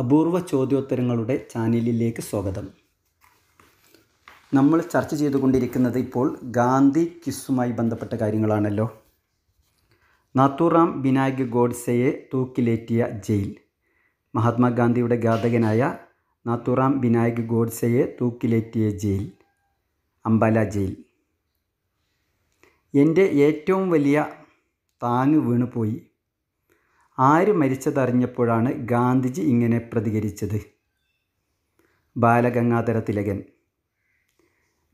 അപൂർവ ചോദ്യോത്തരങ്ങളുടെ ചാനലിലേക്ക് സ്വാഗതം നമ്മൾ ചർച്ച ചെയ്തുകൊണ്ടിരിക്കുന്നത് ഇപ്പോൾ ഗാന്ധി കിസ്സുമായി ബന്ധപ്പെട്ട കാര്യങ്ങളാണല്ലോ നാത്തുറാം ബിനായക് ഗോഡ്സയെ തൂക്കിലേറ്റിയ ജയിൽ മഹാത്മാഗാന്ധിയുടെ ഘാതകനായ നാത്തുറാം ബിനായക് ഗോഡ്സയെ തൂക്കിലേറ്റിയ ജയിൽ അംബാല ജയിൽ എൻ്റെ ഏറ്റവും വലിയ താങ് വീണുപോയി ആര് മരിച്ചതറിഞ്ഞപ്പോഴാണ് ഗാന്ധിജി ഇങ്ങനെ പ്രതികരിച്ചത് ബാലഗംഗാധര തിലകൻ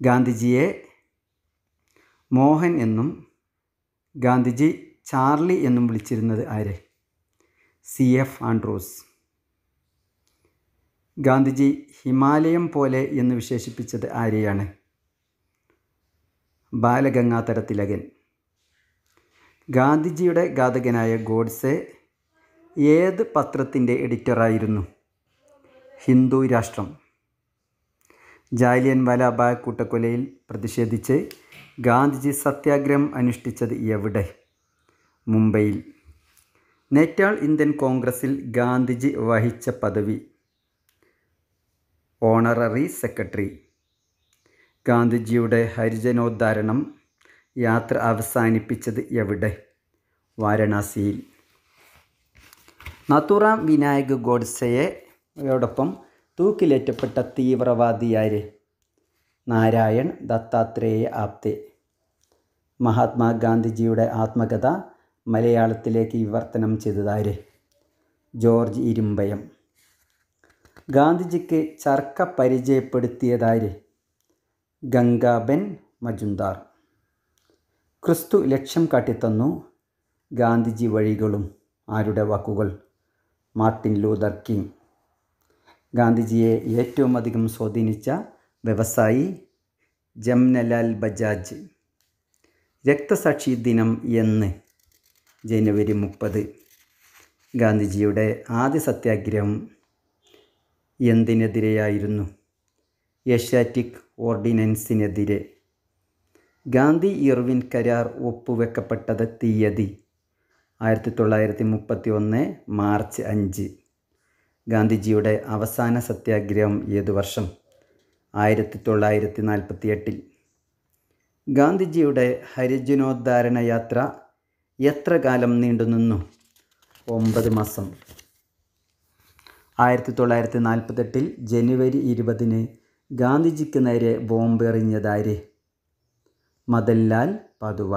ഗാന്ധിജിയെ മോഹൻ എന്നും ഗാന്ധിജി ചാർലി എന്നും വിളിച്ചിരുന്നത് ആര് സി എഫ് ആൻഡ്രൂസ് ഗാന്ധിജി ഹിമാലയം പോലെ എന്ന് വിശേഷിപ്പിച്ചത് ആരെയാണ് ബാലഗംഗാധര തിലകൻ ഗാന്ധിജിയുടെ ഘാതകനായ ഗോഡ്സെ ഏത് പത്രത്തിൻ്റെ എഡിറ്ററായിരുന്നു ഹിന്ദു രാഷ്ട്രം ജാലിയൻ വാലാബാഗ് കൂട്ടക്കൊലയിൽ പ്രതിഷേധിച്ച് ഗാന്ധിജി സത്യാഗ്രഹം അനുഷ്ഠിച്ചത് എവിടെ മുംബൈയിൽ നേറ്റാൾ ഇന്ത്യൻ കോൺഗ്രസിൽ ഗാന്ധിജി വഹിച്ച പദവി ഓണററി സെക്രട്ടറി ഗാന്ധിജിയുടെ ഹരിജനോദ്ധാരണം യാത്ര അവസാനിപ്പിച്ചത് എവിടെ വാരണാസിയിൽ നത്തുറാം വിനായക് ഗോഡ്സെയെ യോടൊപ്പം തൂക്കിലേറ്റപ്പെട്ട തീവ്രവാദിയാര് നാരായൺ ദത്താത്രേയ ആപ്തെ മഹാത്മാഗാന്ധിജിയുടെ ആത്മകഥ മലയാളത്തിലേക്ക് വിവർത്തനം ചെയ്തതാര് ജോർജ് ഇരുമ്പയം ഗാന്ധിജിക്ക് ചർക്ക പരിചയപ്പെടുത്തിയതാര് ഗംഗാബെൻ മജുന്ദാർ ക്രിസ്തു ലക്ഷ്യം കാട്ടിത്തന്നു ഗാന്ധിജി വഴികളും ആരുടെ വാക്കുകൾ മാർട്ടിൻ ലൂതർ കിങ് ഗാന്ധിജിയെ ഏറ്റവും അധികം സ്വാധീനിച്ച വ്യവസായി ജംനലാൽ ബജാജ് രക്തസാക്ഷി ദിനം എന്ന് ജനുവരി മുപ്പത് ഗാന്ധിജിയുടെ ആദ്യ സത്യാഗ്രഹം എന്തിനെതിരെയായിരുന്നു ഏഷ്യാറ്റിക് ഓർഡിനൻസിനെതിരെ ഗാന്ധി ഇർവിൻ കരാർ ഒപ്പുവെക്കപ്പെട്ടത് തീയതി ആയിരത്തി തൊള്ളായിരത്തി മുപ്പത്തി ഒന്ന് മാർച്ച് അഞ്ച് ഗാന്ധിജിയുടെ അവസാന സത്യാഗ്രഹം ഏതു വർഷം ആയിരത്തി തൊള്ളായിരത്തി നാൽപ്പത്തി എട്ടിൽ ഗാന്ധിജിയുടെ ഹരിജനോദ്ധാരണ യാത്ര എത്ര കാലം നീണ്ടു നിന്നു ഒമ്പത് മാസം ആയിരത്തി തൊള്ളായിരത്തി നാൽപ്പത്തെട്ടിൽ ജനുവരി ഇരുപതിന് ഗാന്ധിജിക്ക് നേരെ ബോംബെറിഞ്ഞതാര് മദൻലാൽ പതുവ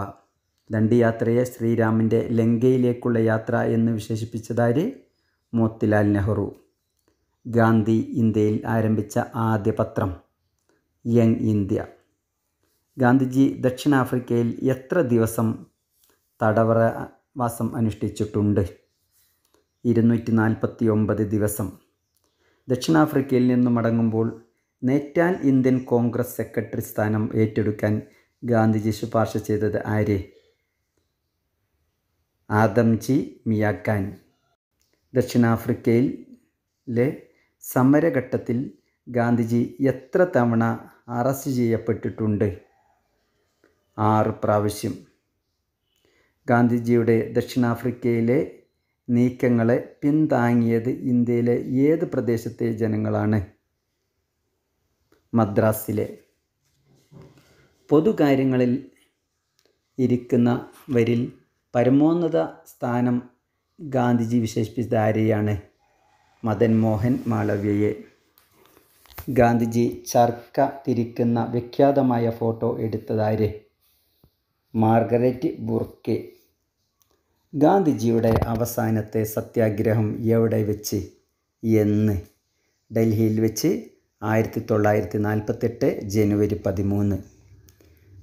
ദണ്ഡിയാത്രയെ ശ്രീരാമിൻ്റെ ലങ്കയിലേക്കുള്ള യാത്ര എന്ന് വിശേഷിപ്പിച്ചതാര് മോത്തിലാൽ നെഹ്റു ഗാന്ധി ഇന്ത്യയിൽ ആരംഭിച്ച ആദ്യ പത്രം യങ് ഇന്ത്യ ഗാന്ധിജി ദക്ഷിണാഫ്രിക്കയിൽ എത്ര ദിവസം തടവറവാസം അനുഷ്ഠിച്ചിട്ടുണ്ട് ഇരുന്നൂറ്റി നാൽപ്പത്തി ഒമ്പത് ദിവസം ദക്ഷിണാഫ്രിക്കയിൽ നിന്നും മടങ്ങുമ്പോൾ നേറ്റാൽ ഇന്ത്യൻ കോൺഗ്രസ് സെക്രട്ടറി സ്ഥാനം ഏറ്റെടുക്കാൻ ഗാന്ധിജി ശുപാർശ ചെയ്തത് ആരെ ആദംജി മിയാക്കാൻ ദക്ഷിണാഫ്രിക്കയിലെ സമരഘട്ടത്തിൽ ഗാന്ധിജി എത്ര തവണ അറസ്റ്റ് ചെയ്യപ്പെട്ടിട്ടുണ്ട് ആറ് പ്രാവശ്യം ഗാന്ധിജിയുടെ ദക്ഷിണാഫ്രിക്കയിലെ നീക്കങ്ങളെ പിന്താങ്ങിയത് ഇന്ത്യയിലെ ഏത് പ്രദേശത്തെ ജനങ്ങളാണ് മദ്രാസിലെ പൊതുകാര്യങ്ങളിൽ ഇരിക്കുന്നവരിൽ പരമോന്നത സ്ഥാനം ഗാന്ധിജി വിശേഷിപ്പിച്ചത് ആരെയാണ് മദൻ മോഹൻ മാളവ്യയെ ഗാന്ധിജി ചർക്ക തിരിക്കുന്ന വിഖ്യാതമായ ഫോട്ടോ എടുത്തതാര് മാർഗരറ്റ് ബുർക്കെ ഗാന്ധിജിയുടെ അവസാനത്തെ സത്യാഗ്രഹം എവിടെ വെച്ച് എന്ന് ഡൽഹിയിൽ വെച്ച് ആയിരത്തി തൊള്ളായിരത്തി നാൽപ്പത്തെട്ട് ജനുവരി പതിമൂന്ന്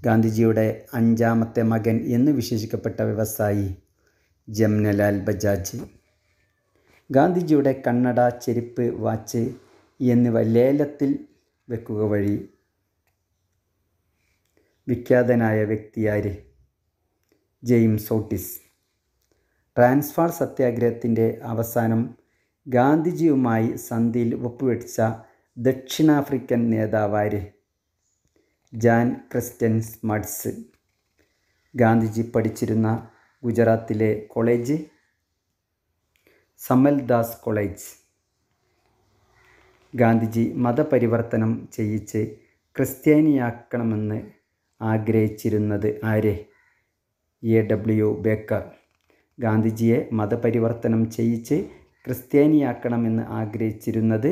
ഗാന്ധിജിയുടെ അഞ്ചാമത്തെ മകൻ എന്ന് വിശേഷിക്കപ്പെട്ട വ്യവസായി ജംനലാൽ ബജാജ് ഗാന്ധിജിയുടെ കണ്ണട ചെരുപ്പ് വാച്ച് എന്നിവ ലേലത്തിൽ വെക്കുക വഴി വിഖ്യാതനായ വ്യക്തിയാര് ജെയിംസ് ഓട്ടിസ് ട്രാൻസ്ഫാർ സത്യാഗ്രഹത്തിൻ്റെ അവസാനം ഗാന്ധിജിയുമായി സന്ധിയിൽ ഒപ്പുവെച്ച ദക്ഷിണാഫ്രിക്കൻ നേതാവാര് ജാൻ ക്രിസ്റ്റ്യൻ സ്മഡ്സ് ഗാന്ധിജി പഠിച്ചിരുന്ന ഗുജറാത്തിലെ കോളേജ് സമൽദാസ് കോളേജ് ഗാന്ധിജി മതപരിവർത്തനം ചെയ്യിച്ച് ക്രിസ്ത്യാനിയാക്കണമെന്ന് ആഗ്രഹിച്ചിരുന്നത് ആര് എ ഡബ്ല്യു ബേക്കർ ഗാന്ധിജിയെ മതപരിവർത്തനം ചെയ്യിച്ച് ക്രിസ്ത്യാനിയാക്കണമെന്ന് ആഗ്രഹിച്ചിരുന്നത്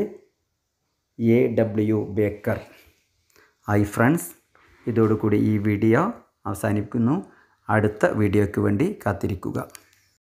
A W Baker hi friends ഇതോടുകൂടി ഈ വീഡിയോ അവസാനിക്കുന്നു അടുത്ത വീഡിയോയ്ക്ക് വേണ്ടി കാത്തിരിക്കുക